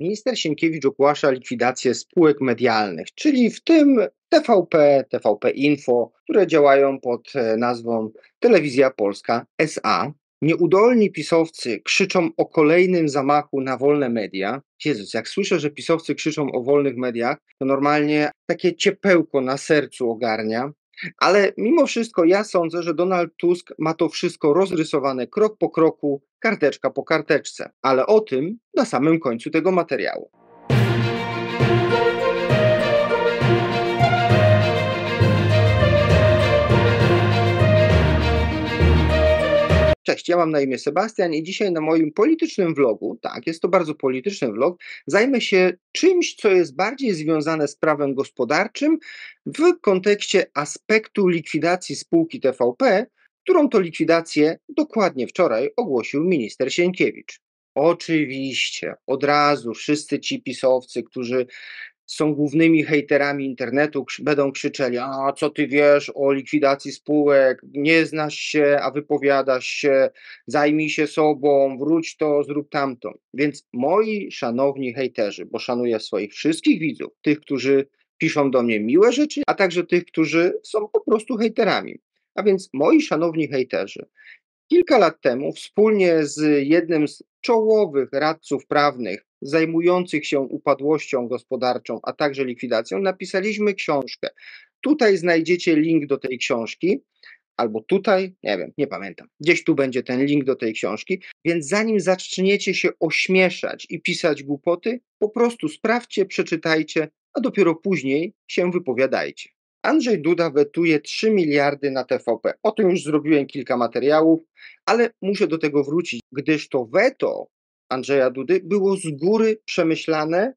Minister Sienkiewicz ogłasza likwidację spółek medialnych, czyli w tym TVP, TVP Info, które działają pod e, nazwą Telewizja Polska SA. Nieudolni pisowcy krzyczą o kolejnym zamachu na wolne media. Jezus, jak słyszę, że pisowcy krzyczą o wolnych mediach, to normalnie takie ciepełko na sercu ogarnia. Ale mimo wszystko ja sądzę, że Donald Tusk ma to wszystko rozrysowane krok po kroku, karteczka po karteczce, ale o tym na samym końcu tego materiału. Cześć, ja mam na imię Sebastian i dzisiaj na moim politycznym vlogu, tak, jest to bardzo polityczny vlog, zajmę się czymś, co jest bardziej związane z prawem gospodarczym w kontekście aspektu likwidacji spółki TVP, którą to likwidację dokładnie wczoraj ogłosił minister Sienkiewicz. Oczywiście, od razu wszyscy ci pisowcy, którzy są głównymi hejterami internetu, będą krzyczeli, a co ty wiesz o likwidacji spółek, nie znasz się, a wypowiadasz się, zajmij się sobą, wróć to, zrób tamto. Więc moi szanowni hejterzy, bo szanuję swoich wszystkich widzów, tych, którzy piszą do mnie miłe rzeczy, a także tych, którzy są po prostu hejterami. A więc moi szanowni hejterzy, Kilka lat temu wspólnie z jednym z czołowych radców prawnych zajmujących się upadłością gospodarczą, a także likwidacją, napisaliśmy książkę. Tutaj znajdziecie link do tej książki, albo tutaj, nie wiem, nie pamiętam. Gdzieś tu będzie ten link do tej książki. Więc zanim zaczniecie się ośmieszać i pisać głupoty, po prostu sprawdźcie, przeczytajcie, a dopiero później się wypowiadajcie. Andrzej Duda wetuje 3 miliardy na TVP. O tym już zrobiłem kilka materiałów, ale muszę do tego wrócić, gdyż to weto Andrzeja Dudy było z góry przemyślane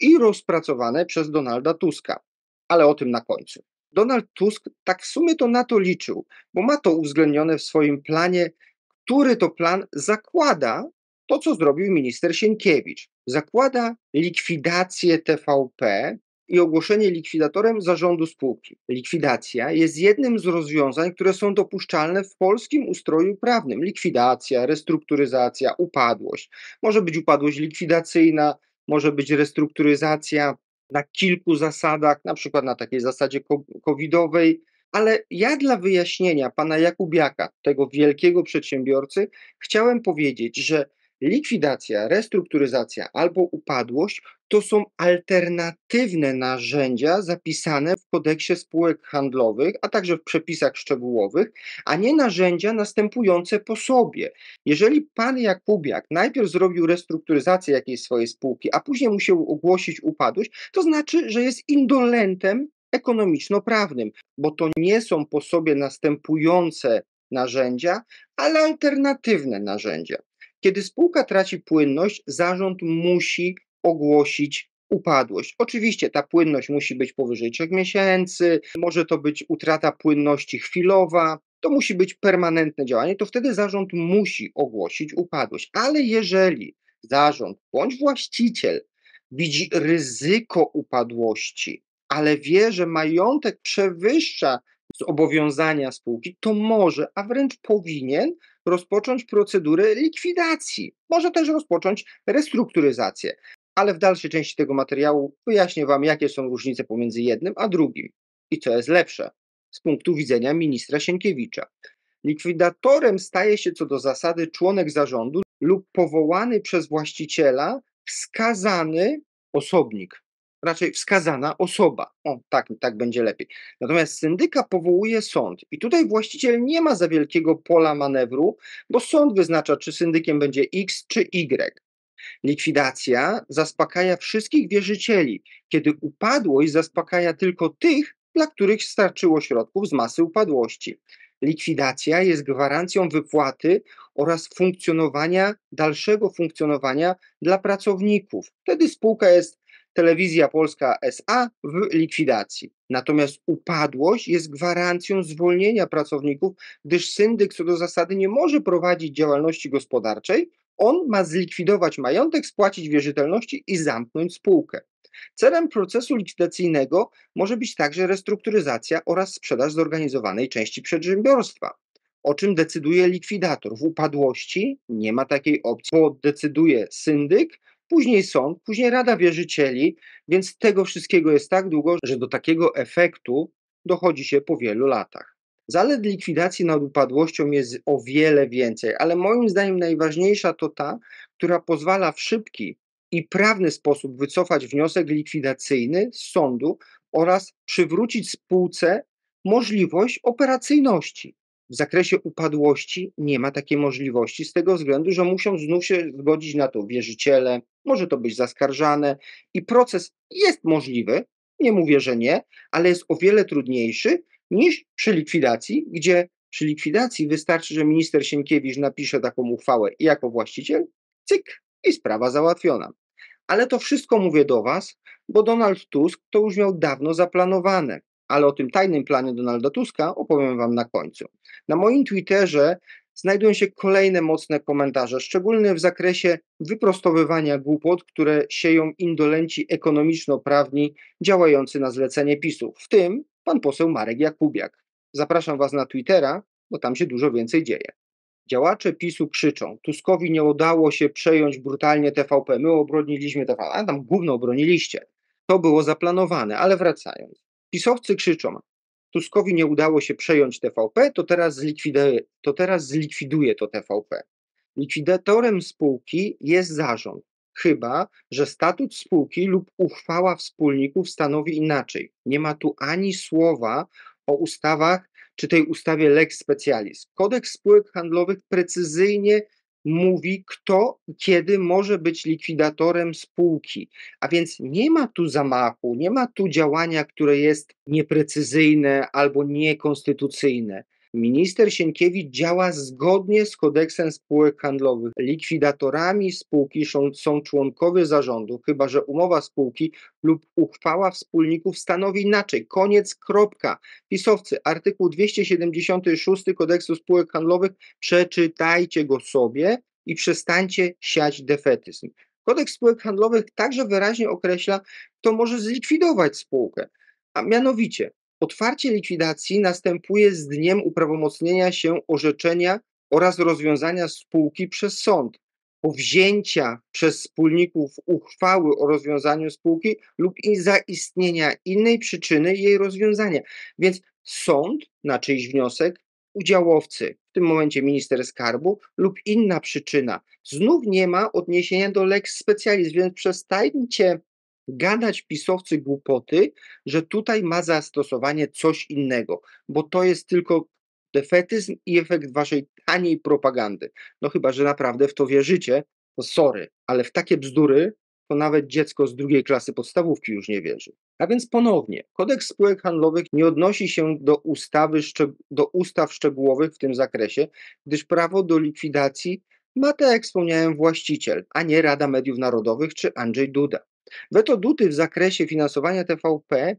i rozpracowane przez Donalda Tuska. Ale o tym na końcu. Donald Tusk tak w sumie to na to liczył, bo ma to uwzględnione w swoim planie, który to plan zakłada to, co zrobił minister Sienkiewicz. Zakłada likwidację TVP i ogłoszenie likwidatorem zarządu spółki. Likwidacja jest jednym z rozwiązań, które są dopuszczalne w polskim ustroju prawnym. Likwidacja, restrukturyzacja, upadłość. Może być upadłość likwidacyjna, może być restrukturyzacja na kilku zasadach, na przykład na takiej zasadzie covidowej, ale ja dla wyjaśnienia pana Jakubiaka, tego wielkiego przedsiębiorcy, chciałem powiedzieć, że Likwidacja, restrukturyzacja albo upadłość to są alternatywne narzędzia zapisane w kodeksie spółek handlowych, a także w przepisach szczegółowych, a nie narzędzia następujące po sobie. Jeżeli pan Jakubiak najpierw zrobił restrukturyzację jakiejś swojej spółki, a później musiał ogłosić upadłość, to znaczy, że jest indolentem ekonomiczno-prawnym, bo to nie są po sobie następujące narzędzia, ale alternatywne narzędzia. Kiedy spółka traci płynność, zarząd musi ogłosić upadłość. Oczywiście ta płynność musi być powyżej 3 miesięcy, może to być utrata płynności chwilowa, to musi być permanentne działanie, to wtedy zarząd musi ogłosić upadłość. Ale jeżeli zarząd bądź właściciel widzi ryzyko upadłości, ale wie, że majątek przewyższa zobowiązania spółki, to może, a wręcz powinien rozpocząć procedurę likwidacji. Może też rozpocząć restrukturyzację. Ale w dalszej części tego materiału wyjaśnię Wam, jakie są różnice pomiędzy jednym a drugim i co jest lepsze z punktu widzenia ministra Sienkiewicza. Likwidatorem staje się co do zasady członek zarządu lub powołany przez właściciela wskazany osobnik raczej wskazana osoba. O, tak, tak będzie lepiej. Natomiast syndyka powołuje sąd i tutaj właściciel nie ma za wielkiego pola manewru, bo sąd wyznacza, czy syndykiem będzie X czy Y. Likwidacja zaspokaja wszystkich wierzycieli, kiedy upadłość zaspokaja tylko tych, dla których starczyło środków z masy upadłości. Likwidacja jest gwarancją wypłaty oraz funkcjonowania, dalszego funkcjonowania dla pracowników. Wtedy spółka jest Telewizja Polska SA w likwidacji. Natomiast upadłość jest gwarancją zwolnienia pracowników, gdyż syndyk co do zasady nie może prowadzić działalności gospodarczej. On ma zlikwidować majątek, spłacić wierzytelności i zamknąć spółkę. Celem procesu likwidacyjnego może być także restrukturyzacja oraz sprzedaż zorganizowanej części przedsiębiorstwa o czym decyduje likwidator. W upadłości nie ma takiej opcji, bo decyduje syndyk, później sąd, później Rada Wierzycieli, więc tego wszystkiego jest tak długo, że do takiego efektu dochodzi się po wielu latach. Zalet likwidacji nad upadłością jest o wiele więcej, ale moim zdaniem najważniejsza to ta, która pozwala w szybki i prawny sposób wycofać wniosek likwidacyjny z sądu oraz przywrócić spółce możliwość operacyjności w zakresie upadłości nie ma takiej możliwości z tego względu, że muszą znów się zgodzić na to wierzyciele, może to być zaskarżane i proces jest możliwy, nie mówię, że nie, ale jest o wiele trudniejszy niż przy likwidacji, gdzie przy likwidacji wystarczy, że minister Sienkiewicz napisze taką uchwałę jako właściciel, cyk i sprawa załatwiona. Ale to wszystko mówię do Was, bo Donald Tusk to już miał dawno zaplanowane ale o tym tajnym planie Donalda Tuska opowiem Wam na końcu. Na moim Twitterze znajdują się kolejne mocne komentarze, szczególnie w zakresie wyprostowywania głupot, które sieją indolenci ekonomiczno-prawni działający na zlecenie PiSu, w tym pan poseł Marek Jakubiak. Zapraszam Was na Twittera, bo tam się dużo więcej dzieje. Działacze PiSu krzyczą, Tuskowi nie udało się przejąć brutalnie TVP, my obroniliśmy TVP, a tam głównie obroniliście. To było zaplanowane, ale wracając pisowcy krzyczą, Tuskowi nie udało się przejąć TVP, to teraz zlikwiduje to, teraz zlikwiduje to TVP. Likwidatorem spółki jest zarząd, chyba że statut spółki lub uchwała wspólników stanowi inaczej. Nie ma tu ani słowa o ustawach czy tej ustawie lex specialis. Kodeks spółek handlowych precyzyjnie mówi, kto i kiedy może być likwidatorem spółki. A więc nie ma tu zamachu, nie ma tu działania, które jest nieprecyzyjne albo niekonstytucyjne. Minister Sienkiewicz działa zgodnie z kodeksem spółek handlowych. Likwidatorami spółki są, członkowie zarządu, chyba że umowa spółki lub uchwała wspólników stanowi inaczej. Koniec, kropka. Pisowcy, artykuł 276 kodeksu spółek handlowych, przeczytajcie go sobie i przestańcie siać defetyzm. Kodeks spółek handlowych także wyraźnie określa, kto może zlikwidować spółkę. A mianowicie Otwarcie likwidacji następuje z dniem uprawomocnienia się orzeczenia oraz rozwiązania spółki przez sąd, po wzięcia przez wspólników uchwały o rozwiązaniu spółki lub i zaistnienia innej przyczyny jej rozwiązania. Więc sąd na czyjś wniosek, udziałowcy, w tym momencie minister skarbu lub inna przyczyna. Znów nie ma odniesienia do lex specialis, więc przestańcie gadać pisowcy głupoty, że tutaj ma zastosowanie coś innego, bo to jest tylko defetyzm i efekt waszej taniej propagandy. No chyba, że naprawdę w to wierzycie, to sorry, ale w takie bzdury to nawet dziecko z drugiej klasy podstawówki już nie wierzy. A więc ponownie, kodeks spółek handlowych nie odnosi się do, ustawy, do ustaw szczegółowych w tym zakresie, gdyż prawo do likwidacji ma, tak jak wspomniałem, właściciel, a nie Rada Mediów Narodowych czy Andrzej Duda. Weto w zakresie finansowania TVP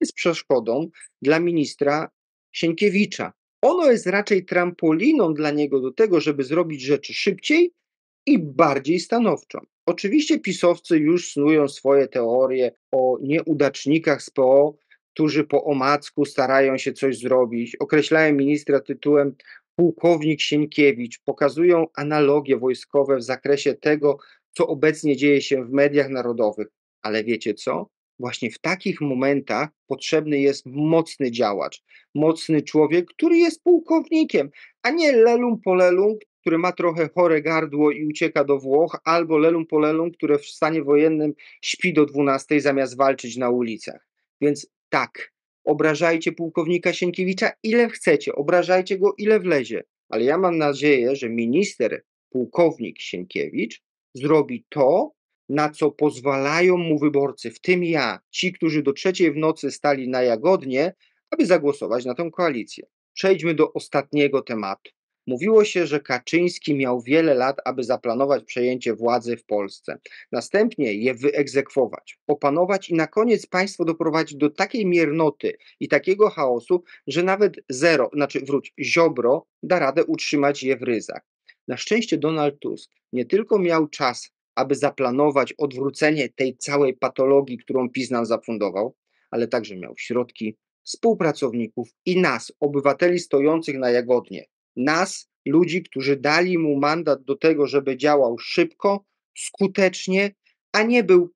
jest przeszkodą dla ministra Sienkiewicza. Ono jest raczej trampoliną dla niego do tego, żeby zrobić rzeczy szybciej i bardziej stanowczo. Oczywiście pisowcy już snują swoje teorie o nieudacznikach z PO, którzy po omacku starają się coś zrobić. Określają ministra tytułem pułkownik Sienkiewicz, pokazują analogie wojskowe w zakresie tego, co obecnie dzieje się w mediach narodowych. Ale wiecie co? Właśnie w takich momentach potrzebny jest mocny działacz, mocny człowiek, który jest pułkownikiem, a nie lelum polelum, który ma trochę chore gardło i ucieka do Włoch, albo lelum polelum, które w stanie wojennym śpi do 12 zamiast walczyć na ulicach. Więc tak, obrażajcie pułkownika Sienkiewicza ile chcecie, obrażajcie go ile wlezie, ale ja mam nadzieję, że minister pułkownik Sienkiewicz zrobi to, na co pozwalają mu wyborcy, w tym ja, ci, którzy do trzeciej w nocy stali na Jagodnie, aby zagłosować na tę koalicję. Przejdźmy do ostatniego tematu. Mówiło się, że Kaczyński miał wiele lat, aby zaplanować przejęcie władzy w Polsce, następnie je wyegzekwować, opanować i na koniec państwo doprowadzić do takiej miernoty i takiego chaosu, że nawet zero, znaczy wróć, ziobro da radę utrzymać je w ryzach. Na szczęście Donald Tusk nie tylko miał czas, aby zaplanować odwrócenie tej całej patologii, którą PiS nam zafundował, ale także miał środki, współpracowników i nas, obywateli stojących na Jagodnie. Nas, ludzi, którzy dali mu mandat do tego, żeby działał szybko, skutecznie, a nie był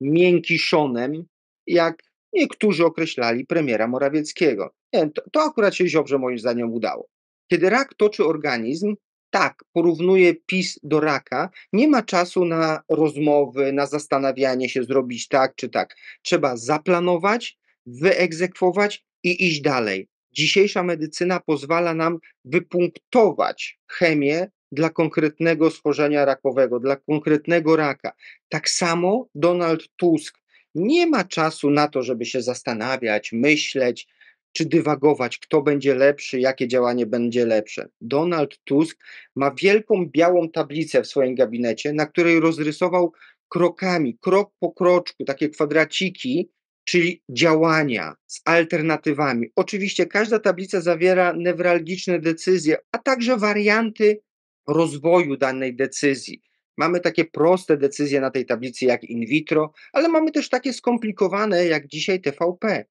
miękkiszonem, jak niektórzy określali premiera Morawieckiego. Nie, to, to, akurat się Ziobrze moim zdaniem udało. Kiedy rak toczy organizm, tak, porównuje PiS do raka. Nie ma czasu na rozmowy, na zastanawianie się, zrobić tak czy tak. Trzeba zaplanować, wyegzekwować i iść dalej. Dzisiejsza medycyna pozwala nam wypunktować chemię dla konkretnego schorzenia rakowego, dla konkretnego raka. Tak samo Donald Tusk nie ma czasu na to, żeby się zastanawiać, myśleć, czy dywagować, kto będzie lepszy, jakie działanie będzie lepsze. Donald Tusk ma wielką białą tablicę w swoim gabinecie, na której rozrysował krokami, krok po kroczku, takie kwadraciki, czyli działania z alternatywami. Oczywiście każda tablica zawiera newralgiczne decyzje, a także warianty rozwoju danej decyzji. Mamy takie proste decyzje na tej tablicy jak in vitro, ale mamy też takie skomplikowane jak dzisiaj TVP.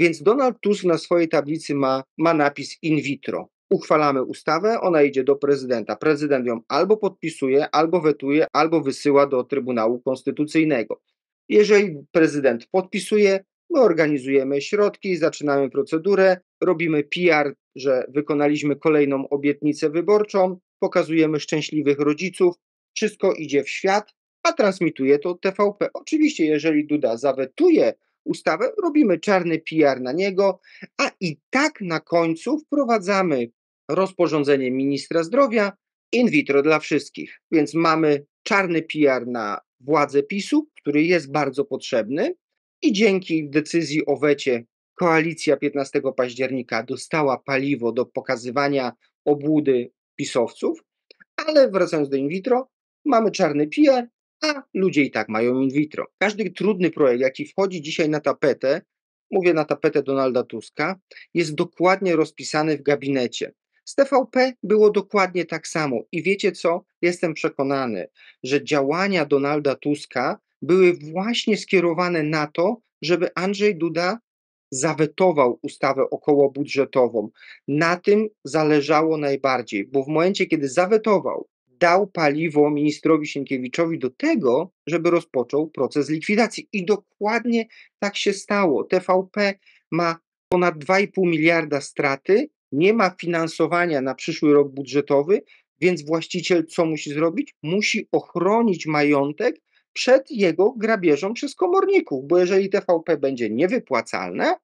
Więc Donald Tusk na swojej tablicy ma, ma napis in vitro. Uchwalamy ustawę, ona idzie do prezydenta. Prezydent ją albo podpisuje, albo wetuje, albo wysyła do Trybunału Konstytucyjnego. Jeżeli prezydent podpisuje, my organizujemy środki, zaczynamy procedurę, robimy PR, że wykonaliśmy kolejną obietnicę wyborczą, pokazujemy szczęśliwych rodziców, wszystko idzie w świat, a transmituje to TVP. Oczywiście, jeżeli Duda zawetuje ustawę, robimy czarny PR na niego, a i tak na końcu wprowadzamy rozporządzenie ministra zdrowia in vitro dla wszystkich. Więc mamy czarny PR na władzę PiSu, który jest bardzo potrzebny i dzięki decyzji o wecie koalicja 15 października dostała paliwo do pokazywania obłudy pisowców, ale wracając do in vitro, mamy czarny PR a ludzie i tak mają in vitro. Każdy trudny projekt, jaki wchodzi dzisiaj na tapetę, mówię na tapetę Donalda Tuska, jest dokładnie rozpisany w gabinecie. Z TVP było dokładnie tak samo. I wiecie co? Jestem przekonany, że działania Donalda Tuska były właśnie skierowane na to, żeby Andrzej Duda zawetował ustawę okołobudżetową. Na tym zależało najbardziej, bo w momencie, kiedy zawetował dał paliwo ministrowi Sienkiewiczowi do tego, żeby rozpoczął proces likwidacji. I dokładnie tak się stało. TVP ma ponad 2,5 miliarda straty, nie ma finansowania na przyszły rok budżetowy, więc właściciel co musi zrobić? Musi ochronić majątek przed jego grabieżą przez komorników, bo jeżeli TVP będzie niewypłacalne,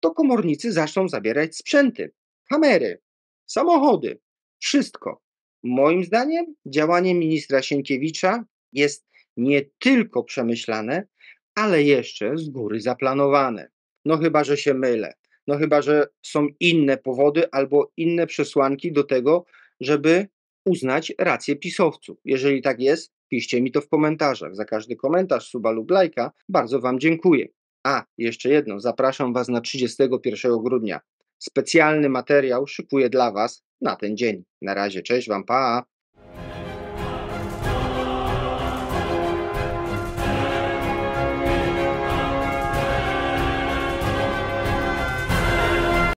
to komornicy zaczną zabierać sprzęty, kamery, samochody, wszystko. Moim zdaniem działanie ministra Sienkiewicza jest nie tylko przemyślane, ale jeszcze z góry zaplanowane. No chyba, że się mylę. No chyba, że są inne powody albo inne przesłanki do tego, żeby uznać rację pisowców. Jeżeli tak jest, piszcie mi to w komentarzach. Za każdy komentarz, suba lub lajka bardzo Wam dziękuję. A, jeszcze jedno, zapraszam Was na 31 grudnia specjalny materiał szykuję dla Was na ten dzień. Na razie, cześć Wam, pa!